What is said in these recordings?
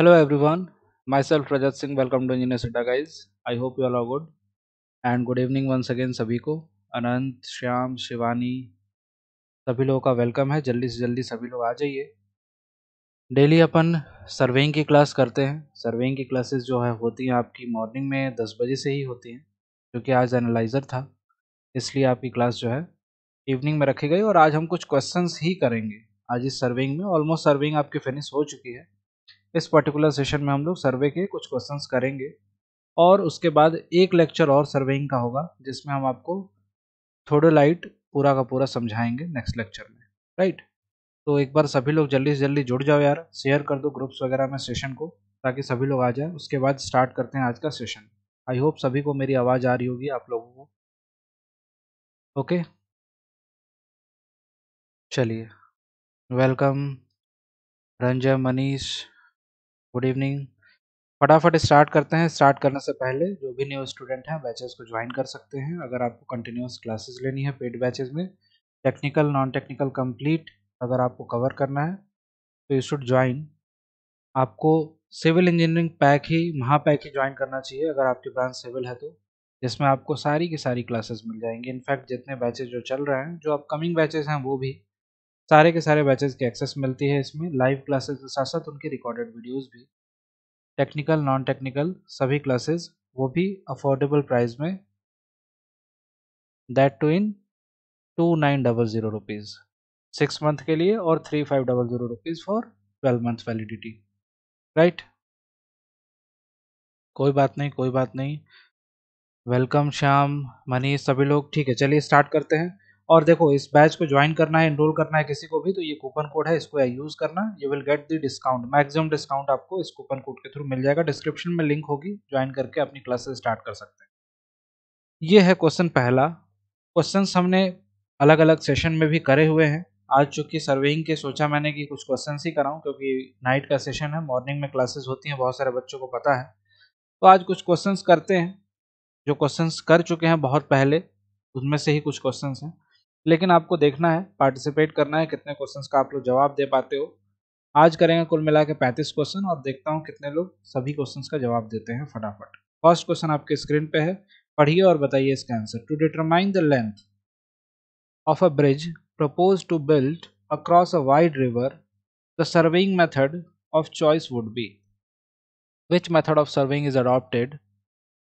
Hello hello everyone self Rajat Singh welcome to engineer Sita guys I hope you all are good and good evening once again सभी को अनंत श्याम शिवानी सभी लोगों का welcome है जल्दी से जल्दी सभी लोग आ जाइए डेली अपन सर्वेइंग की क्लास करते हैं सर्वेइंग की क्लासेस जो है होती हैं आपकी मॉर्निंग में दस बजे से ही होती हैं क्योंकि आज एनालाइज़र था इसलिए आपकी क्लास जो है इवनिंग में रखी गई और आज हम कुछ क्वेश्चन ही करेंगे आज इस सर्विंग में ऑलमोस्ट सर्विंग आपकी फिनिश हो चुकी है इस पर्टिकुलर सेशन में हम लोग सर्वे के कुछ क्वेश्चंस करेंगे और उसके बाद एक लेक्चर और सर्वेइंग का होगा जिसमें हम आपको थोड़े लाइट पूरा का पूरा समझाएंगे नेक्स्ट लेक्चर में राइट तो एक बार सभी लोग जल्दी से जल्दी जुड़ जाओ यार शेयर कर दो ग्रुप्स वगैरह में सेशन को ताकि सभी लोग आ जाए उसके बाद स्टार्ट करते हैं आज का सेशन आई होप सभी को मेरी आवाज़ आ रही होगी आप लोगों को ओके चलिए welcome Ranjay Manish good evening फटाफट स्टार्ट करते हैं स्टार्ट करने से पहले जो भी न्यू स्टूडेंट हैं बैचेस को ज्वाइन कर सकते हैं अगर आपको कंटिन्यूस क्लासेस लेनी है पेड बैचेस में टेक्निकल नॉन टेक्निकल कंप्लीट अगर आपको कवर करना है तो यू शुड ज्वाइन आपको सिविल इंजीनियरिंग पैक ही महापैक ही ज्वाइन करना चाहिए अगर आपकी ब्रांच सिविल है तो जिसमें आपको सारी की सारी क्लासेस मिल जाएंगी इनफैक्ट जितने बैचेज जो चल रहे हैं जो अपकमिंग बैचेज हैं वो भी सारे के सारे बैचेस की एक्सेस मिलती है इसमें लाइव क्लासेस के साथ साथ उनके रिकॉर्डेड वीडियोस भी टेक्निकल नॉन टेक्निकल सभी क्लासेस वो भी अफोर्डेबल प्राइस में that too in two nine double zero rupees six month के लिए और three five double zero rupees for twelve month validity right कोई बात नहीं कोई बात नहीं वेलकम श्याम मनीष सभी लोग ठीक है चलिए स्टार्ट करते हैं और देखो इस बैच को ज्वाइन करना है एनरोल करना है किसी को भी तो ये कूपन कोड है इसको यूज़ करना you will get the discount maximum discount आपको इस कूपन कोड के थ्रू मिल जाएगा डिस्क्रिप्शन में लिंक होगी ज्वाइन करके अपनी क्लासेस स्टार्ट कर सकते हैं ये है क्वेश्चन पहला क्वेश्चन हमने अलग अलग सेशन में भी करे हुए हैं आज चूंकि सर्वेइंग के सोचा मैंने कि कुछ क्वेश्चन ही कराऊं क्योंकि नाइट का सेशन है मॉर्निंग में क्लासेस होती हैं बहुत सारे बच्चों को पता है तो आज कुछ क्वेश्चंस करते हैं जो क्वेश्चंस कर चुके हैं बहुत पहले उनमें से ही कुछ क्वेश्चंस हैं लेकिन आपको देखना है पार्टिसिपेट करना है कितने क्वेश्चंस का आप लोग जवाब दे पाते हो आज करेंगे कुल मिला के पैंतीस क्वेश्चन और देखता हूँ कितने लोग सभी क्वेश्चन का जवाब देते हैं फटाफट फर्स्ट क्वेश्चन आपके स्क्रीन पे है पढ़िए और बताइए इसका answer to determine the length of a bridge propose to build across a wide river the surveying method of choice would be which method of surveying is adopted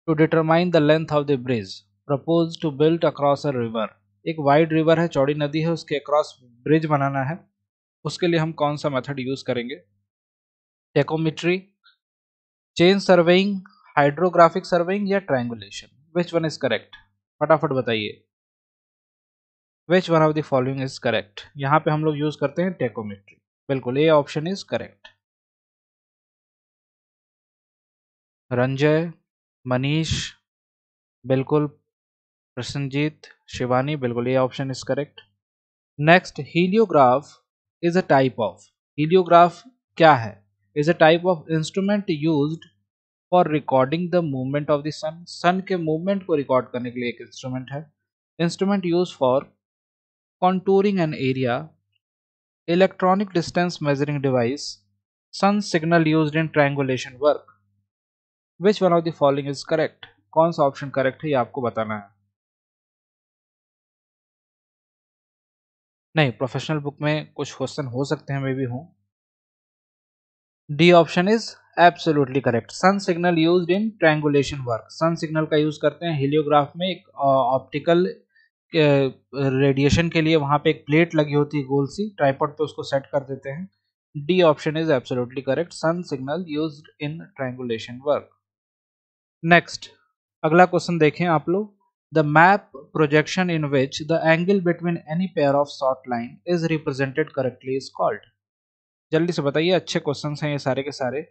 to determine the length of the bridge propose to build across a river एक wide river है चौड़ी नदी है उसके across bridge बनाना है उसके लिए हम कौन सा मेथड यूज करेंगे tacheometry chain surveying hydrographic surveying या triangulation which one is correct फटाफट बताइए which one of the following is correct यहाँ पे हम लोग यूज करते हैं टेकोमेट्री बिल्कुल A option is correct Ranjay Manish बिल्कुल प्रसन्नजीत शिवानी बिल्कुल ये option is correct next heliograph is a type of heliograph क्या है is a type of instrument use for recording the movement of the sun सन के मूवमेंट को रिकॉर्ड करने के लिए एक इंस्ट्रूमेंट है instrument use for contouring an area electronic distance measuring device sun signal use in triangulation work which one of the following is correct कौन सा option correct है ये आपको बताना है नहीं प्रोफेशनल बुक में कुछ क्वेश्चन हो सकते हैं मे भी हों D option is absolutely correct sun signal use in triangulation work sun signal का यूज करते हैं हेलियोग्राफ में एक ऑप्टिकल रेडिएशन के लिए वहां पे एक प्लेट लगी होती है गोल सी ट्राईपोड पे उसको सेट कर देते हैं D option is absolutely correct sun signal use in triangulation work next अगला क्वेश्चन देखें आप लोग the map projection in which the angle between any pair of short line is represented correctly is called जल्दी से बताइए अच्छे question हैं ये सारे के सारे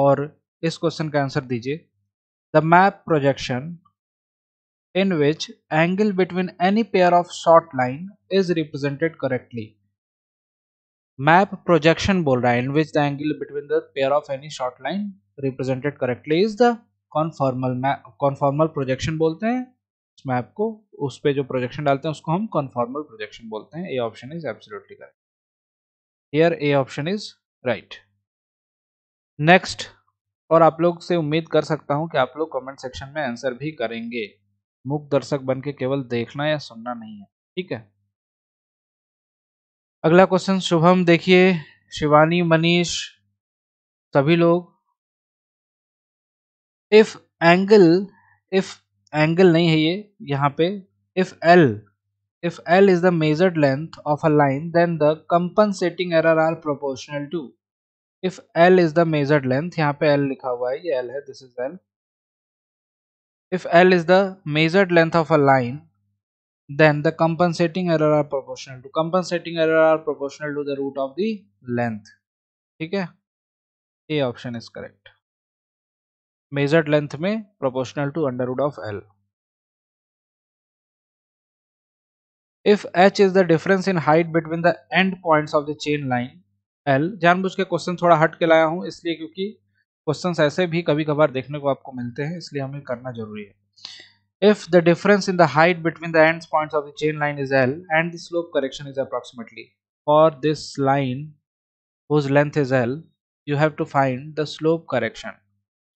और इस क्वेश्चन का आंसर दीजिए the map projection in which angle between any pair of short line is represented correctly map projection बोल रहा है in which the angle between the pair of any short line represented correctly is the conformal conformal projection बोलते हैं map को उस पर जो projection डालते हैं उसको हम कॉन्फॉर्मल प्रोजेक्शन बोलते हैं A option is absolutely correct here A option is right next और आप लोग से उम्मीद कर सकता हूं कि आप लोग कमेंट सेक्शन में आंसर भी करेंगे मुख दर्शक बन के केवल देखना या सुनना नहीं है ठीक है अगला क्वेश्चन शुभम देखिए शिवानी मनीष सभी लोग इफ एंगल इफ एंगल नहीं है ये यहाँ पे if L if L is the measured length of a line then the compensating error are proportional to if L is the measured length यहाँ पे एल लिखा हुआ है ये एल है this is L if L is the measured length of a line then the compensating error are proportional to compensating error are proportional to the root of the length ठीक है A option is correct measured length में proportional to under of L if H is the difference in height between the end point of the chain line L जानबूझ के question थोड़ा हट के लाया हूं इसलिए क्योंकि क्वेश्चन ऐसे भी कभी कभार देखने को आपको मिलते हैं इसलिए हमें करना जरूरी है if the difference in the height between the end points of the chain line is L and the slope correction is approximately for this line whose length is L, you have to find the slope correction.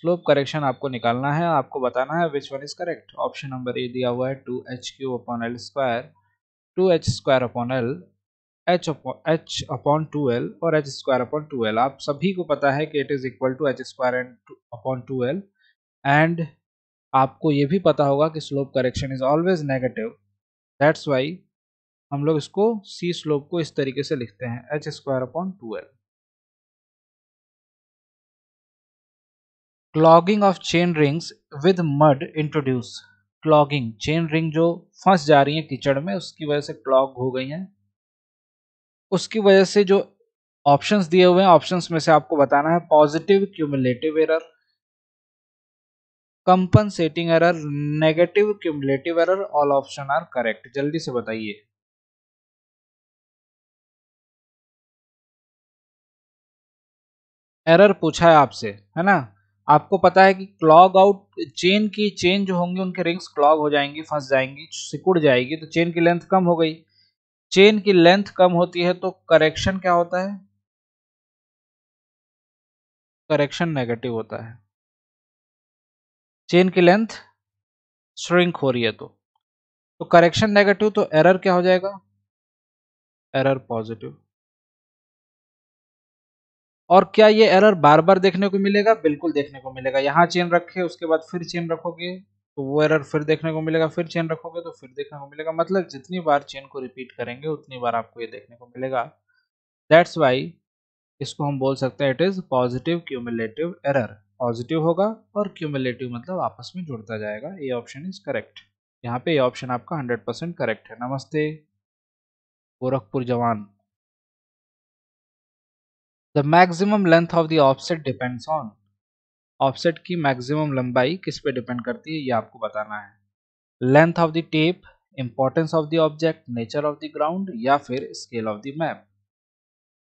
Slope correction आपको निकालना है आपको बताना है which one is correct option number A दिया हुआ है two H Q upon L square two H square upon L H H upon two L और H square upon two L आप सभी को पता है कि it is equal to H square and upon two L and आपको ये भी पता होगा कि slope correction is always negative that's why हम लोग इसको सी स्लोप को इस तरीके से लिखते हैं H square upon two L clogging of chain rings with mud introduce clogging chain ring जो फंस जा रही है कीचड़ में उसकी वजह से क्लॉग हो गई हैं उसकी वजह से जो ऑप्शंस दिए हुए हैं ऑप्शंस में से आपको बताना है positive cumulative error compensating error negative cumulative error all option are correct जल्दी से बताइए एरर पूछा है आपसे है ना आपको पता है कि क्लॉग आउट चेन की चेन जो होंगी उनके रिंग्स क्लॉग हो जाएंगी फंस जाएंगी सिकुड़ जाएगी तो चेन की लेंथ कम हो गई चेन की लेंथ कम होती है तो करेक्शन क्या होता है करेक्शन नेगेटिव होता है चेन की लेंथ श्रिंक हो रही है तो तो करेक्शन नेगेटिव तो एरर क्या हो जाएगा एरर पॉजिटिव और क्या ये एरर बार बार देखने को मिलेगा बिल्कुल देखने को मिलेगा यहाँ चेन रखे उसके बाद फिर चेन रखोगे तो वो एरर फिर देखने को मिलेगा फिर चेन रखोगे तो फिर देखने को मिलेगा मतलब जितनी बार चेन को रिपीट करेंगे उतनी बार आपको ये देखने को मिलेगा दैट्स वाई इसको हम बोल सकते हैं it is positive cumulative error पॉजिटिव होगा और क्यूमुलेटिव मतलब आपस में जुड़ता जाएगा ये ऑप्शन इज़ करेक्ट यहाँ पे ये ऑप्शन आपका परसेंट करेक्ट है नमस्ते गोरखपुर जवान the maximum length of the offset depends on offset की मैक्सिमम लंबाई किस पे डिपेंड करती है ये आपको बताना है length of the tape importance of the object nature of the ground या फिर scale of the map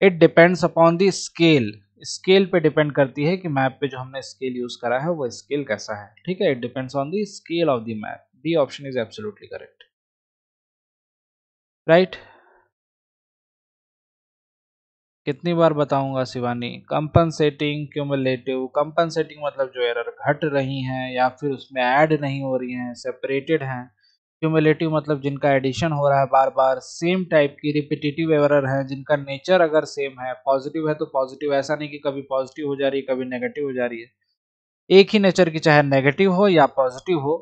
it depends upon the scale scale पे डिपेंड करती है कि मैप पे जो हमने स्केल यूज करा है वो स्केल कैसा है ठीक है it depends on the scale of the map D option is absolutely correct right कितनी बार बताऊंगा शिवानी कंपनसेटिंग क्यूमलेटिव कंपनसेटिंग मतलब जो एरर घट रही हैं या फिर उसमें ऐड नहीं हो रही हैं सेपरेटेड हैं क्यूमलेटिव मतलब जिनका एडिशन हो रहा है बार बार सेम टाइप की रिपीटेटिव एरर हैं जिनका नेचर अगर सेम है पॉजिटिव है तो पॉजिटिव ऐसा नहीं कि कभी पॉजिटिव हो जा रही है कभी नेगेटिव हो जा रही है एक ही नेचर की चाहे नेगेटिव हो या पॉजिटिव हो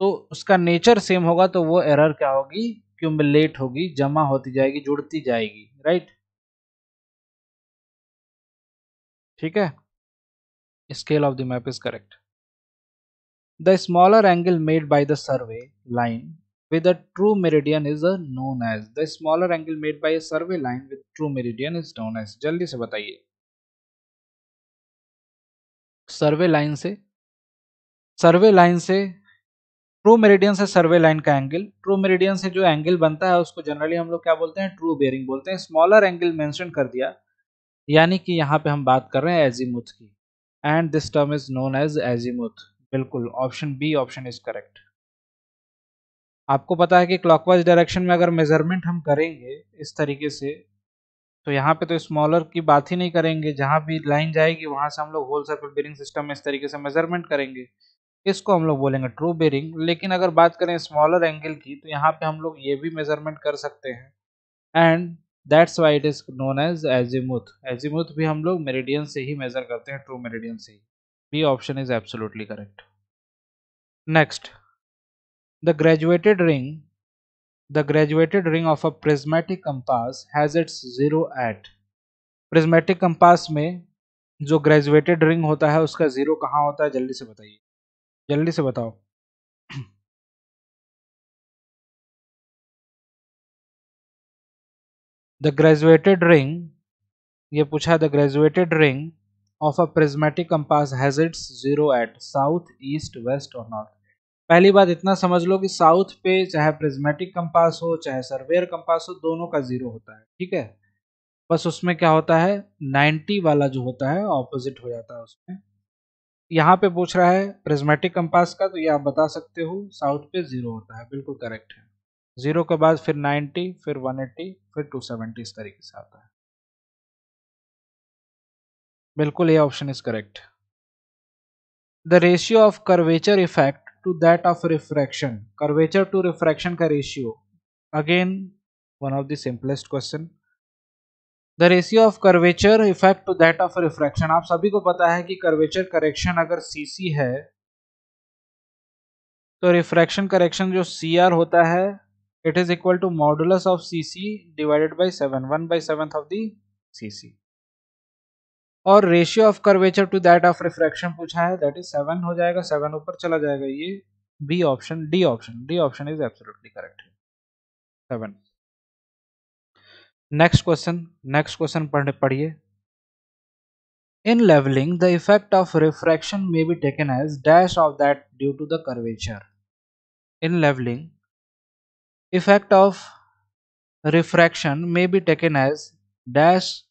तो उसका नेचर सेम होगा तो वो एरर क्या होगी क्यूमलेट होगी जमा होती जाएगी जुड़ती जाएगी राइट ठीक है scale of the map is correct the smaller angle made by the survey line with a true meridian is a known as the smaller angle made by a survey line with true meridian is known as जल्दी से बताइए survey line से survey line से true meridian से survey line का angle true meridian से जो angle बनता है उसको जनरली हम लोग क्या बोलते हैं ट्रू बेयरिंग बोलते हैं स्मॉलर एंगल मेंशन कर दिया यानी कि यहाँ पे हम बात कर रहे हैं एजीमुथ की and this term is known as azimuth बिल्कुल option B option is correct आपको पता है कि क्लॉकवाइज डायरेक्शन में अगर मेजरमेंट हम करेंगे इस तरीके से तो यहाँ पे तो स्मॉलर की बात ही नहीं करेंगे जहाँ भी लाइन जाएगी वहाँ से हम लोग होल सर्कल बेरिंग सिस्टम में इस तरीके से मेजरमेंट करेंगे इसको हम लोग बोलेंगे ट्रू बेरिंग लेकिन अगर बात करें स्मॉलर एंगल की तो यहाँ पे हम लोग ये भी मेजरमेंट कर सकते हैं and that's why it is known as azimuth azimuth भी हम लोग मेरेडियन से ही मेज़र करते हैं ट्रू मेरेडियन से ही B option is absolutely correct next the graduated ring the graduated ring of a prismatic compass has its zero at prismatic compass में जो ग्रेजुएटेड रिंग होता है उसका जीरो कहाँ होता है जल्दी से बताइए जल्दी से बताओ द ग्रेजुएटेड रिंग ये पूछा the graduated ring of a prismatic compass has its zero at south east west और नॉर्थ पहली बात इतना समझ लो कि साउथ पे चाहे प्रिज्मेटिक कंपास हो चाहे सर्वेयर कंपास हो दोनों का जीरो होता है ठीक है बस उसमें क्या होता है 90 वाला जो होता है ऑपोजिट हो जाता है उसमें यहाँ पे पूछ रहा है प्रिज्मेटिक कंपास का तो ये आप बता सकते हो साउथ पे जीरो होता है बिल्कुल करेक्ट है जीरो के बाद फिर 90 फिर 180 फिर 270 इस तरीके से आता है बिल्कुल ये option is correct the ratio of curvature effect to that of refraction curvature to refraction का ratio again one of the simplest question the ratio of curvature effect to that of refraction आप सभी को पता है कि curvature correction अगर CC है तो रिफ्रैक्शन करेक्शन जो सी होता है it is equal to modulus of cc divided by 7 1 by 7th of the cc और ratio of curvature to that of refraction पूछा है दैट इज सेवन हो जाएगा सेवन ऊपर चला जाएगा ये B option D option D option is absolutely correct है seven next question next question पढ़ने पढ़िए in levelling the effect of refraction may be taken as dash of that due to the curvature in levelling effect of refraction may be taken as dash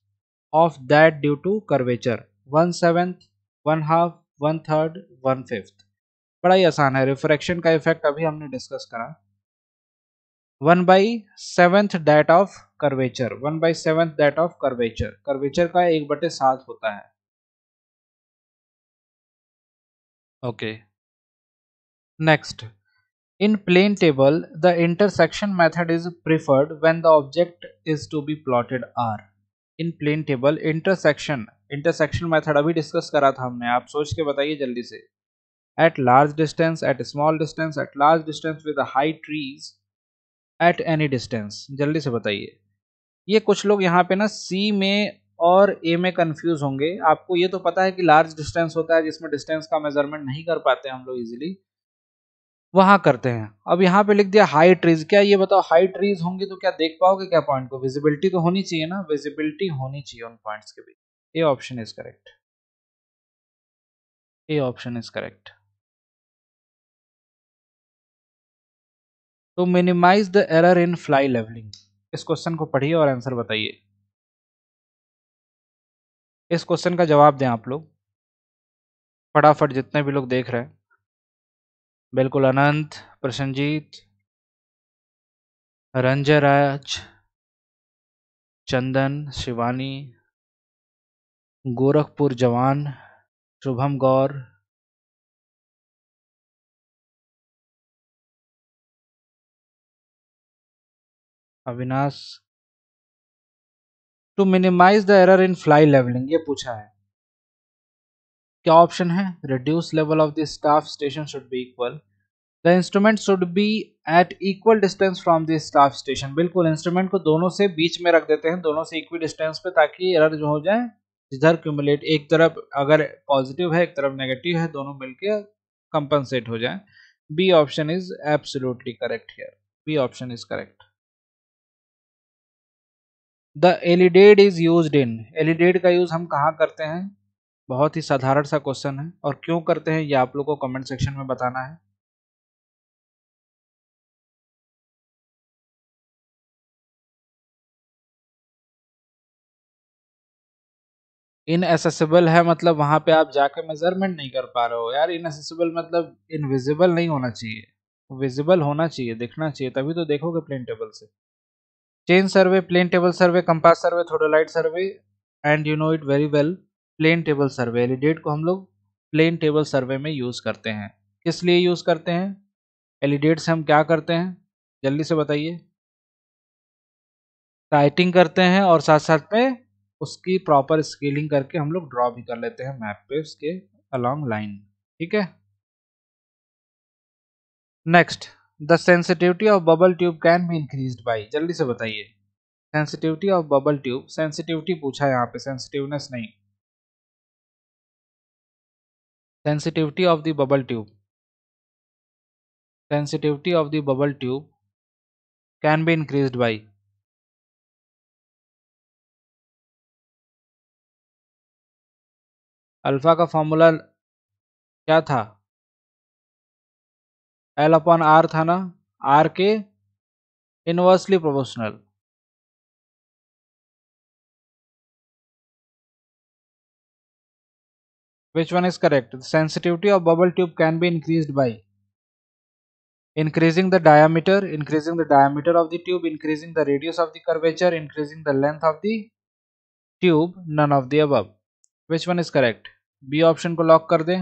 of that due to curvature one seventh one half one third one fifth बड़ा ही आसान है refraction का effect अभी हमने discuss करा one by seventh that of curvature one by seventh that of curvature curvature का एक बटे सात होता है okay next in plane table the intersection method is preferred when the object is to be plotted R. In plane table, intersection intersection method अभी discuss करा था हमने आप सोच के बताइए जल्दी से at large distance at small distance at large distance with high trees at any distance जल्दी से बताइए ये कुछ लोग यहाँ पे ना सी में और ए में कन्फ्यूज होंगे आपको ये तो पता है कि लार्ज डिस्टेंस होता है जिसमें डिस्टेंस का मेजरमेंट नहीं कर पाते हम लोग इजिली वहां करते हैं अब यहाँ पे लिख दिया हाई ट्रीज क्या ये बताओ हाई ट्रीज होंगे तो क्या देख पाओगे क्या पॉइंट को विजिबिलिटी तो होनी चाहिए ना विजिबिलिटी होनी चाहिए उन पॉइंट्स के बीच A option is correct A option is correct to minimise the error in fly levelling इस क्वेश्चन को पढ़िए और आंसर बताइए इस क्वेश्चन का जवाब दें आप लोग फटाफट जितने भी लोग देख रहे हैं बिल्कुल अनंत प्रसन्नजीत रंजराज चंदन शिवानी गोरखपुर जवान Shubham Gaur Avinash to minimise the error in fly levelling ये पूछा है क्या ऑप्शन है reduce level of the staff station should be equal the instrument should be at equal distance from the staff station बिल्कुल इंस्ट्रूमेंट को दोनों से बीच में रख देते हैं दोनों से इक्वल डिस्टेंस पे ताकि एरर जो हो जाए जिधर क्यूमुलेट एक तरफ अगर पॉजिटिव है एक तरफ नेगेटिव है दोनों मिलके कंपनसेट हो जाए B option is absolutely correct here B option is correct the alidade is use in alidade का यूज हम कहा करते हैं बहुत ही साधारण सा क्वेश्चन है और क्यों करते हैं ये आप लोग को कमेंट सेक्शन में बताना है इनएसेसिबल है मतलब वहां पे आप जाके मेजरमेंट नहीं कर पा रहे हो यार इनएसेसिबल मतलब इनविजिबल नहीं होना चाहिए विजिबल होना चाहिए दिखना चाहिए तभी तो देखोगे प्लेन टेबल से chain survey plane table survey compass survey theodolite survey and you know it very well plane table survey alidade को हम लोग प्लेन टेबल सर्वे में यूज़ करते हैं किस लिए यूज़ करते हैं एलिडेट से हम क्या करते हैं जल्दी से बताइए टाइटिंग करते हैं और साथ साथ में उसकी प्रॉपर स्केलिंग करके हम लोग ड्रॉ भी कर लेते हैं मैप पे उसके अलॉन्ग लाइन ठीक है next the sensitivity of bubble tube can be increase by जल्दी से बताइए sensitivity of bubble tube sensitivity पूछा है यहाँ पे सेंसिटिवनेस नहीं sensitivity of the bubble tube sensitivity of the bubble tube can be increased by alpha का formula क्या था एल अपॉन आर था ना आर के inversely proportional Which one is correct? The sensitivity of bubble tube can be increased by increasing the diameter, increasing the diameter of the tube, increasing the radius of the curvature, increasing the length of the tube, none of the above. Which one is correct? B option को lock कर दें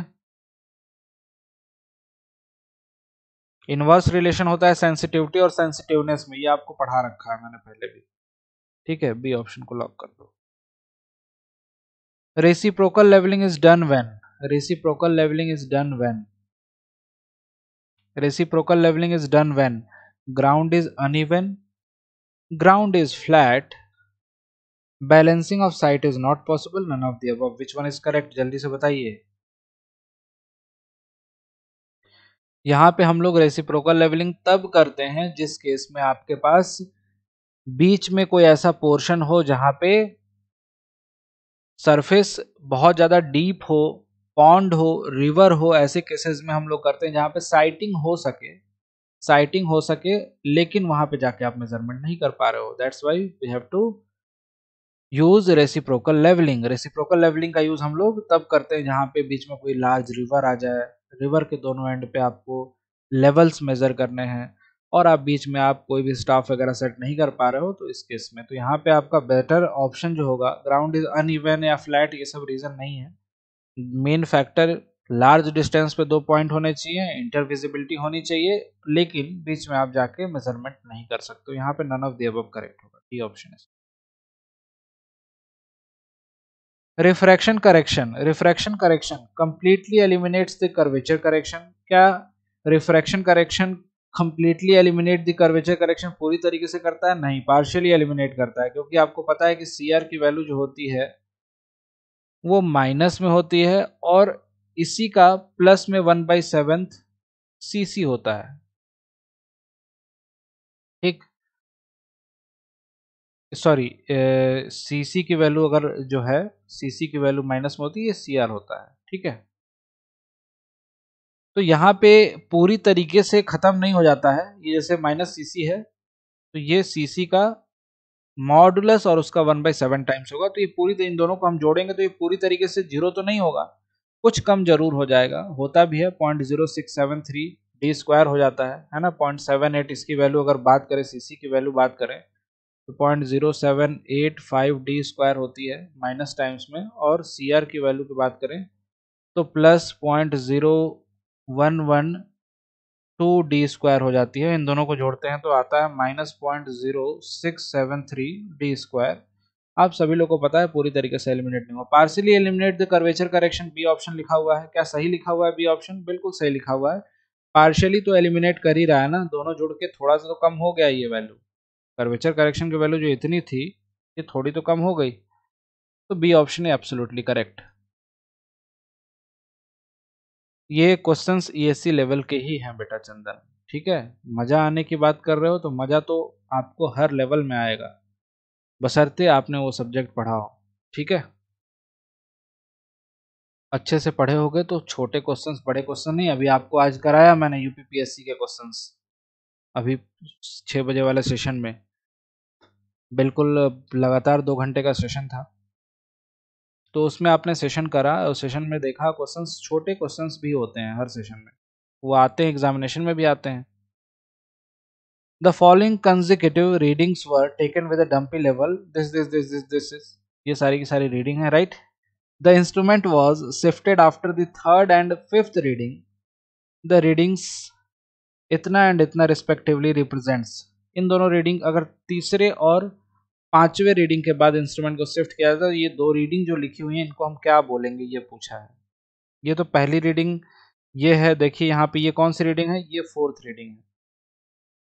inverse relation होता है sensitivity और sensitiveness में ये आपको पढ़ा रखा है मैंने पहले भी ठीक है बी ऑप्शन को लॉक कर दो reciprocal leveling is done when reciprocal leveling is done when reciprocal leveling is done when ground is uneven ground is flat balancing of site is not possible none of the above which one is correct जल्दी से बताइए यहाँ पे हम लोग reciprocal levelling तब करते हैं जिस केस में आपके पास बीच में कोई ऐसा पोर्शन हो जहाँ पे सरफेस बहुत ज़्यादा डीप हो पॉन्ड हो रिवर हो ऐसे केसेस में हम लोग करते हैं जहाँ पे साइटिंग हो सके साइटिंग हो सके लेकिन वहाँ पे जाके आप मेजरमेंट नहीं कर पा रहे हो that's why we have to use reciprocal levelling reciprocal levelling का यूज हम लोग तब करते हैं जहाँ पे बीच में कोई लार्ज रिवर आ जाए रिवर के दोनों एंड पे आपको लेवल्स मेजर करने हैं और आप बीच में आप कोई भी स्टाफ वगैरह सेट नहीं कर पा रहे हो तो इस केस में तो यहाँ पे आपका बेटर ऑप्शन जो होगा ग्राउंड इज अनइवन या फ्लैट ये सब रीज़न नहीं है मेन फैक्टर लार्ज डिस्टेंस पे दो पॉइंट होने चाहिए इंटरविजिबिलिटी होनी चाहिए लेकिन बीच में आप जाके मेजरमेंट नहीं कर सकते यहाँ पे नन ऑफ दी अब करेक्ट होगा ये ऑप्शन है refraction correction refraction correction completely eliminates the curvature correction क्या refraction correction completely eliminate the curvature correction पूरी तरीके से करता है नहीं पार्शियली एलिमिनेट करता है क्योंकि आपको पता है कि सी आर की वैल्यू जो होती है वो माइनस में होती है और इसी का प्लस में one by seventh C C होता है ठीक सॉरी सी सी की वैल्यू अगर जो है सी सी की वैल्यू माइनस में होती है सी आर होता है ठीक है तो यहाँ पे पूरी तरीके से ख़त्म नहीं हो जाता है ये जैसे माइनस सी है तो ये सी का मॉडुलस और उसका वन बाई सेवन टाइम्स होगा तो ये पूरी इन दोनों को हम जोड़ेंगे तो ये पूरी तरीके से जीरो तो नहीं होगा कुछ कम जरूर हो जाएगा होता भी है point zero six seven three D square हो जाता है है ना पॉइंट सेवन एट इसकी वैल्यू अगर बात करें सी की वैल्यू बात करें तो point zero seven eight five D square होती है माइनस टाइम्स में और सी की वैल्यू की बात करें तो plus point zero one one two D square हो जाती है इन दोनों को जोड़ते हैं तो आता है minus point zero six seven three D square आप सभी लोग को पता है पूरी तरीके से एलिमिनेट नहीं हुआ partially eliminate the curvature correction B option लिखा हुआ है क्या सही लिखा हुआ है बी ऑप्शन बिल्कुल सही लिखा हुआ है पार्शली तो एलिमिनेट कर ही रहा है ना दोनों जुड़ के थोड़ा सा तो कम हो गया ये वैल्यू कर्वेचर करेक्शन की वैल्यू जो इतनी थी ये थोड़ी तो कम हो गई तो बी ऑप्शन है एब्सोल्युटली करेक्ट ये क्वेश्चंस ई लेवल के ही हैं बेटा चंदन ठीक है मज़ा आने की बात कर रहे हो तो मज़ा तो आपको हर लेवल में आएगा बसरते आपने वो सब्जेक्ट पढ़ा हो ठीक है अच्छे से पढ़े होगे तो छोटे क्वेश्चंस बड़े क्वेश्चन नहीं अभी आपको आज कराया मैंने यूपीपीएससी के क्वेश्चंस अभी छः बजे वाले सेशन में बिल्कुल लगातार दो घंटे का सेशन था तो उसमें आपने सेशन करा और सेशन में देखा क्वेश्चंस छोटे क्वेश्चंस भी होते हैं हर सेशन में वो आते हैं एग्जामिनेशन में भी आते हैं the following consecutive readings were taken with dumpy level this this this this this is ये सारी की सारी रीडिंग है right the instrument was shifted after the third and fifth reading the readings इतना एंड इतना रिस्पेक्टिवली रिप्रेजेंट्स इन दोनों reading अगर तीसरे और पांचवे रीडिंग के बाद इंस्ट्रूमेंट को शिफ्ट किया जाता है ये दो रीडिंग जो लिखी हुई है इनको हम क्या बोलेंगे ये पूछा है ये तो पहली रीडिंग ये है देखिए यहाँ पे ये कौन सी रीडिंग है ये फोर्थ रीडिंग है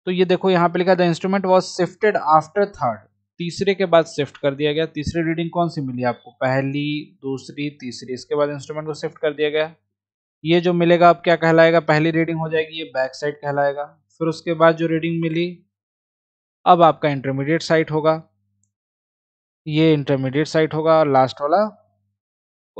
तो ये देखो यहाँ पे लिखा the instrument was shifted after third तीसरे के बाद शिफ्ट कर दिया गया तीसरी रीडिंग कौन सी मिली आपको पहली दूसरी तीसरी इसके बाद इंस्ट्रूमेंट को शिफ्ट कर दिया गया ये जो मिलेगा आप क्या कहलाएगा पहली रीडिंग हो जाएगी ये बैक साइड कहलाएगा फिर उसके बाद जो रीडिंग मिली अब आपका इंटरमीडिएट साइट होगा ये इंटरमीडिएट साइट होगा लास्ट वाला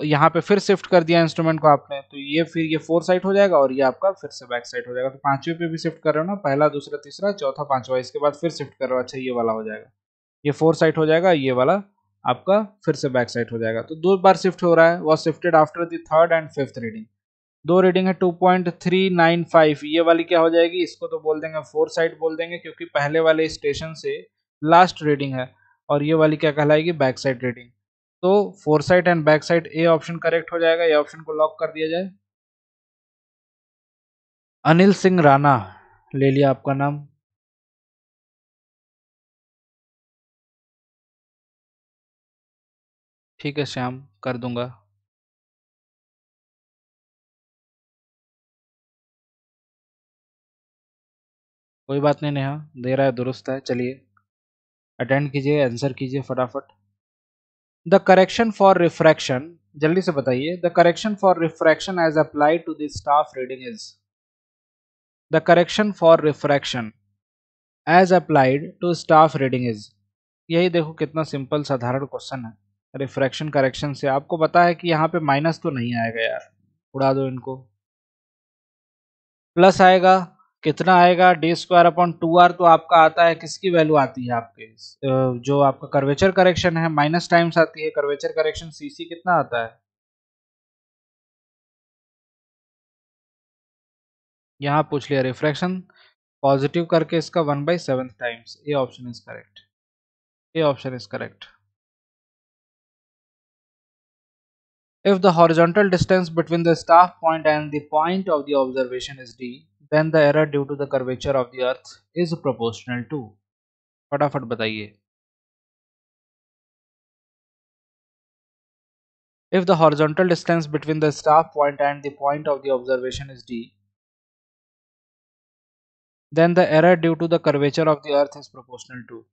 यहाँ पे फिर शिफ्ट कर दिया इंस्ट्रूमेंट को आपने तो ये फिर ये फोर साइट हो जाएगा और ये आपका फिर से बैक साइट हो जाएगा तो पांचवे पे भी शिफ्ट कर रहे हो ना पहला दूसरा तीसरा चौथा पांचवा इसके बाद फिर शिफ्ट कर रहे हो अच्छा ये वाला हो जाएगा ये फोर साइट हो जाएगा ये वाला आपका फिर से बैक साइट हो जाएगा तो दो बार शिफ्ट हो रहा है was shifted after the third and fifth reading दो रीडिंग है two point three nine five ये वाली क्या हो जाएगी इसको तो बोल देंगे फोर साइट बोल देंगे क्योंकि पहले वाले स्टेशन से लास्ट रीडिंग है और ये वाली क्या कहलाएगी बैक साइड रीडिंग तो fore side and back side A option correct हो जाएगा ये ऑप्शन को लॉक कर दिया जाए अनिल सिंह राणा ले लिया आपका नाम ठीक है श्याम कर दूंगा कोई बात नहीं नेहा दे रहा है दुरुस्त है चलिए अटेंड कीजिए आंसर कीजिए फटाफट द करेक्शन फॉर रिफ्रैक्शन जल्दी से बताइए the correction for refraction as applied to the staff reading is the correction for refraction as applied to staff reading is यही देखो कितना सिंपल साधारण क्वेश्चन है रिफ्रैक्शन करेक्शन से आपको पता है कि यहाँ पे माइनस तो नहीं आएगा यार उड़ा दो इनको प्लस आएगा कितना आएगा D square upon two R तो आपका आता है किसकी वैल्यू आती है आपके जो आपका कर्वेचर करेक्शन है माइनस टाइम्स आती है कर्वेचर करेक्शन सीसी कितना आता है यहां पूछ लिया रिफ्रैक्शन पॉजिटिव करके इसका one by seven times A option is correct A option is correct if the horizontal distance between the staff point and the point of the observation is D the error due to the curvature of the earth is proportional to. फटाफट बताइए If the horizontal distance between the staff point and the point of the observation is d, then the error due to the curvature of the earth is proportional to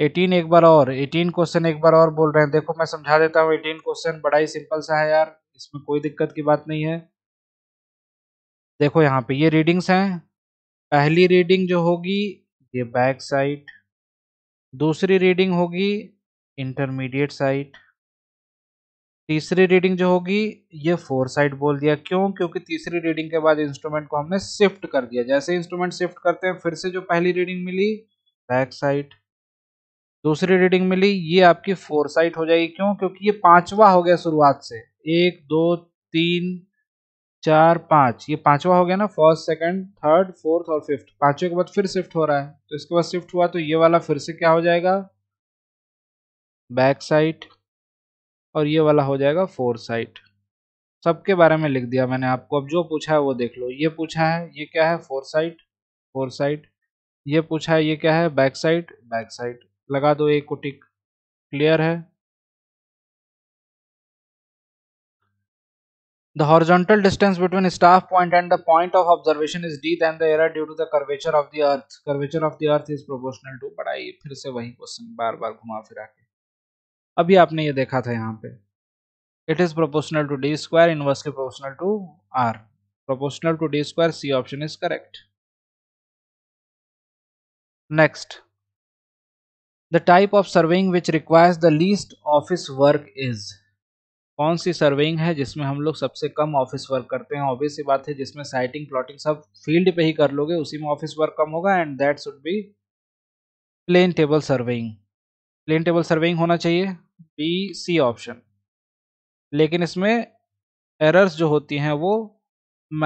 eighteen एक बार और eighteen question एक बार और बोल रहे हैं देखो मैं समझा देता हूँ एटीन क्वेश्चन बड़ा ही सिंपल सा है यार इसमें कोई दिक्कत की बात नहीं है देखो यहाँ पे ये रीडिंग्स हैं पहली रीडिंग जो होगी ये बैक साइड दूसरी रीडिंग होगी इंटरमीडिएट साइड तीसरी रीडिंग जो होगी ये फोर साइड बोल दिया क्यों क्योंकि तीसरी रीडिंग के बाद इंस्ट्रूमेंट को हमने शिफ्ट कर दिया जैसे इंस्ट्रूमेंट शिफ्ट करते हैं फिर से जो पहली रीडिंग मिली बैक साइड दूसरी रीडिंग मिली ये आपकी फोर साइट हो जाएगी क्यों क्योंकि ये पांचवा हो गया शुरुआत से एक दो तीन चार पांच ये पांचवा हो गया ना फर्स्ट सेकंड थर्ड फोर्थ और फिफ्थ पांचवे के बाद फिर शिफ्ट हो रहा है तो इसके बाद शिफ्ट हुआ तो ये वाला फिर से क्या हो जाएगा बैक साइट और ये वाला हो जाएगा फोर साइट सबके बारे में लिख दिया मैंने आपको अब जो पूछा है वो देख लो ये पूछा है ये क्या है फोर साइट फोर साइड ये पूछा है ये क्या है बैक साइड बैक साइड लगा दो एक को क्लियर है the horizontal distance between staff point and the point of observation is D then the error due to the curvature of the earth curvature of the earth is proportional to पढ़ाई फिर से वही question बार बार घुमा फिरा के अभी आपने ये देखा था यहाँ पे it is proportional to D square inversely proportional to R proportional to D square C option is correct next the type of surveying which requires the least office work is कौन सी सर्वेइंग है जिसमें हम लोग सबसे कम office work करते हैं obvious सी बात है जिसमें साइटिंग प्लॉटिंग सब फील्ड पे ही कर लोगे उसी में ऑफिस वर्क कम होगा and that should be plane table surveying plane table surveying होना चाहिए बी सी ऑप्शन लेकिन इसमें एरर्स जो होती हैं वो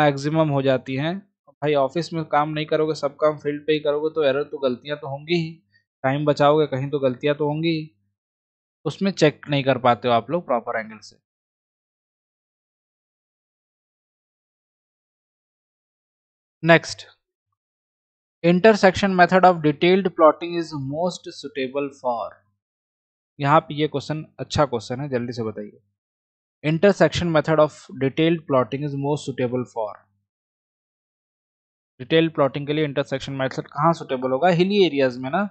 मैक्सिमम हो जाती हैं भाई ऑफिस में काम नहीं करोगे सब काम फील्ड पे ही करोगे तो एरर तो गलतियां तो होंगी ही टाइम बचाओगे कहीं तो गलतियां तो होंगी उसमें चेक नहीं कर पाते हो आप लोग प्रॉपर एंगल से next intersection method of detailed plotting is most suitable for यहाँ पे ये क्वेश्चन अच्छा क्वेश्चन है जल्दी से बताइए intersection method of detailed plotting is most suitable for detailed plotting के लिए इंटरसेक्शन मेथड कहाँ सुटेबल होगा हिली एरियाज में ना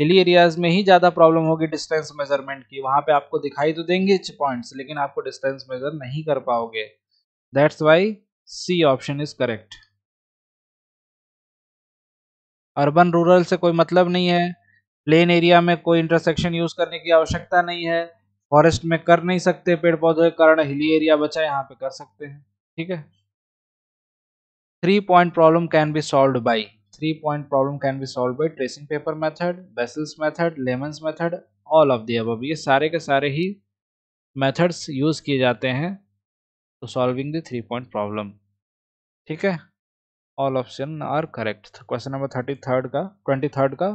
हिली एरियाज में ही ज़्यादा प्रॉब्लम होगी डिस्टेंस मेजरमेंट की वहां पे आपको दिखाई तो देंगे पॉइंट्स लेकिन आपको डिस्टेंस मेजर नहीं कर पाओगे that's why C option is correct urban rural से कोई मतलब नहीं है प्लेन एरिया में कोई इंटरसेक्शन यूज करने की आवश्यकता नहीं है फॉरेस्ट में कर नहीं सकते पेड़ पौधे कारण हिली एरिया बचा यहाँ पे कर सकते हैं ठीक है three point problem can be solve by three point problem can be solved by tracing paper method Bessel's method Lehmann's method all of the above ये सारे के सारे ही methods use किए जाते हैं to solving the three point problem ठीक है all option are correct question number thirty third का ट्वेंटी थर्ड का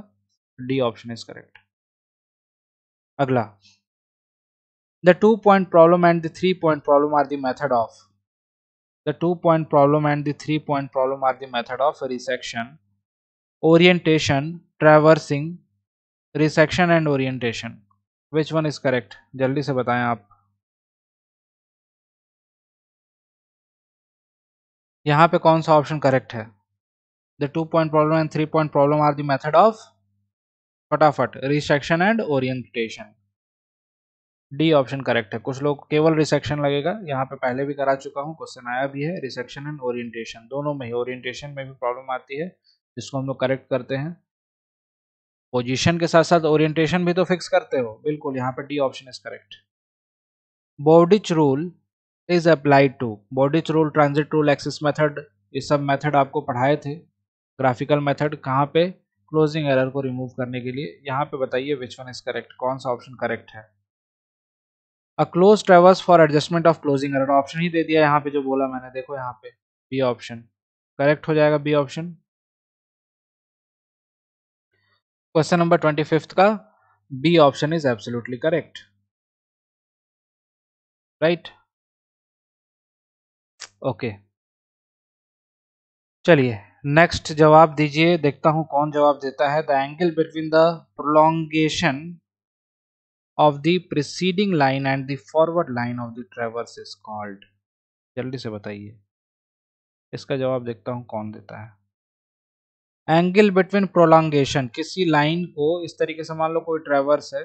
डी ऑप्शन इज करेक्ट अगला the two point problem and the three point problem are the method of the two point problem and the three point problem are the method of resection orientation traversing resection and orientation which one is correct जल्दी से बताएं आप यहाँ पे कौन सा option correct है the two point problem and three point problem are the method of फटाफट resection and orientation D option correct है कुछ लोग केवल रिसेक्शन लगेगा यहाँ पे पहले भी करा चुका हूँ क्वेश्चन आया भी है रिसेक्शन एंड ओरिएंटेशन दोनों में ही ओरिएंटेशन में भी प्रॉब्लम आती है जिसको हम लोग करेक्ट करते हैं पोजीशन के साथ साथ ओरिएंटेशन भी तो फिक्स करते हो बिल्कुल यहाँ पे D option is correct Bowditch rule is applied to Bowditch rule transit rule axis method ये सब मेथड आपको पढ़ाए थे ग्राफिकल मेथड कहाँ पे क्लोजिंग एरर को रिमूव करने के लिए यहाँ पे बताइए विच वन इज करेक्ट कौन सा ऑप्शन करेक्ट है a close traverse for adjustment of closing error option ही दे दिया यहाँ पे जो बोला मैंने देखो यहाँ पे बी ऑप्शन करेक्ट हो जाएगा B option question number twenty fifth का B option is absolutely correct right okay चलिए नेक्स्ट जवाब दीजिए देखता हूं कौन जवाब देता है the angle between the prolongation of the preceding line and the forward line of the traverse is called जल्दी से बताइए इसका जवाब देखता हूं कौन देता है एंगल बिटवीन प्रोलॉन्गेशन किसी लाइन को इस तरीके से मान लो कोई ट्रेवर्स है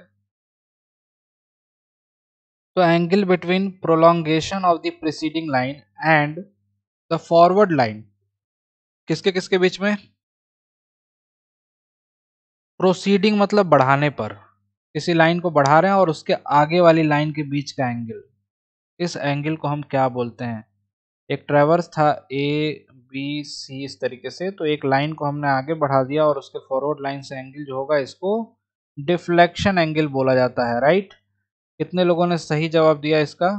तो angle between prolongation of the preceding line and the forward line किसके किसके बीच में प्रोसीडिंग मतलब बढ़ाने पर किसी लाइन को बढ़ा रहे हैं और उसके आगे वाली लाइन के बीच का एंगल इस एंगल को हम क्या बोलते हैं एक ट्रेवर्स था ए बी सी इस तरीके से तो एक लाइन को हमने आगे बढ़ा दिया और उसके फॉरवर्ड लाइन से एंगल जो होगा इसको डिफ्लेक्शन एंगल बोला जाता है राइट कितने लोगों ने सही जवाब दिया इसका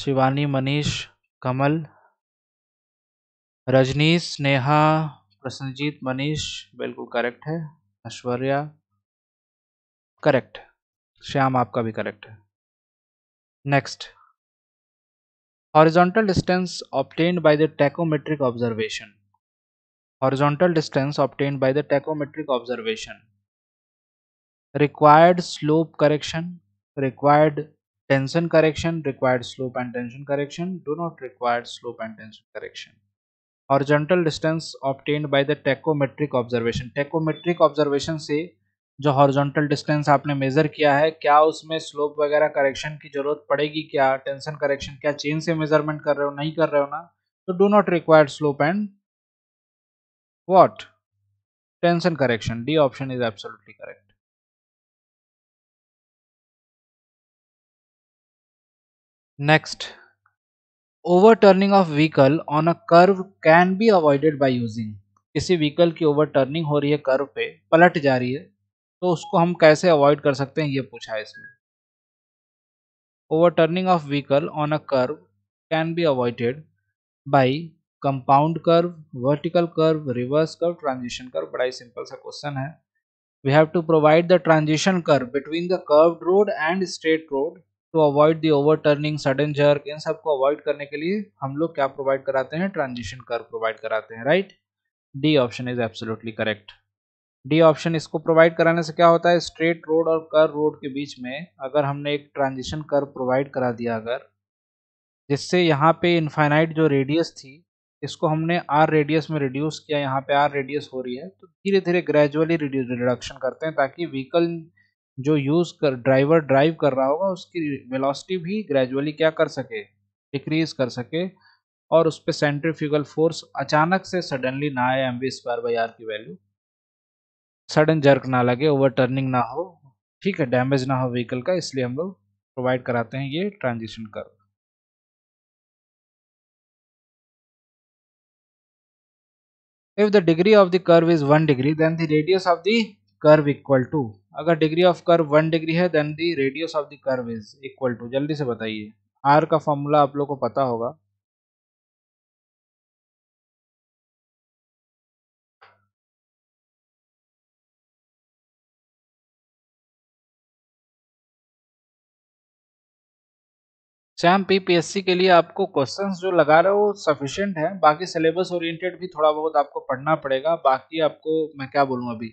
शिवानी मनीष कमल रजनीश स्नेहा प्रसन्नजीत मनीष बिल्कुल करेक्ट है ऐश्वर्या करेक्ट श्याम आपका भी करेक्ट है next Horizontal distance obtained by the tachometric observation. Horizontal distance obtained by the tachometric observation. Required slope correction, required tension correction, required slope and tension correction, do not require slope and tension correction. Horizontal distance obtained by the tachometric observation. Tachometric observation say जो horizontal distance आपने measure किया है क्या उसमें slope वगैरह correction की ज़रूरत पड़ेगी क्या टेंशन करेक्शन क्या चेन से मेजरमेंट कर रहे हो नहीं कर रहे हो ना तो do not require slope and what tension correction D option is absolutely correct next overturning of vehicle on a curve can be avoided by using किसी व्हीकल की ओवरटर्निंग हो रही है कर्व पे पलट जा रही है तो उसको हम कैसे अवॉइड कर सकते हैं ये पूछा है इसमें overturning of vehicle on a curve can be avoided by compound curve vertical curve reverse curve transition curve बड़ा ही सिंपल सा क्वेश्चन है we have to provide the transition curve between the curve road and straight road to avoid the overturning sudden jerk in सबको avoid करने के लिए हम लोग क्या प्रोवाइड कराते हैं ट्रांजिशन कर्व प्रोवाइड कराते हैं right D option is absolutely correct D option इसको प्रोवाइड कराने से क्या होता है स्ट्रेट रोड और कर रोड के बीच में अगर हमने एक ट्रांजिशन कर प्रोवाइड करा दिया अगर जिससे यहाँ पे इनफाइनाइट जो रेडियस थी इसको हमने आर रेडियस में रिड्यूस किया यहाँ पे आर रेडियस हो रही है तो धीरे धीरे ग्रेजुअली रिडक्शन करते हैं ताकि व्हीकल जो यूज़ कर ड्राइवर ड्राइव कर रहा होगा उसकी वेलोसिटी भी ग्रेजुअली क्या कर सके डिक्रीज कर सके और उस पर सेंट्रीफ्यूगल फोर्स अचानक से सडनली ना आए M B square by R की वैल्यू सडन जर्क ना लगे ओवर टर्निंग ना हो ठीक है डैमेज ना हो व्हीकल का इसलिए हम लोग प्रोवाइड कराते हैं ये transition curve if the degree of the curve is 1 degree then the radius of the curve equal to अगर degree of curve 1 degree है then the radius of the curve is equal to जल्दी से बताइए r का formula आप लोग को पता होगा सैम पीपीएससी के लिए आपको क्वेश्चंस जो लगा रहे हो सफिशिएंट है बाकी सिलेबस ओरिएंटेड भी थोड़ा बहुत आपको पढ़ना पड़ेगा बाकी आपको मैं क्या बोलूँ अभी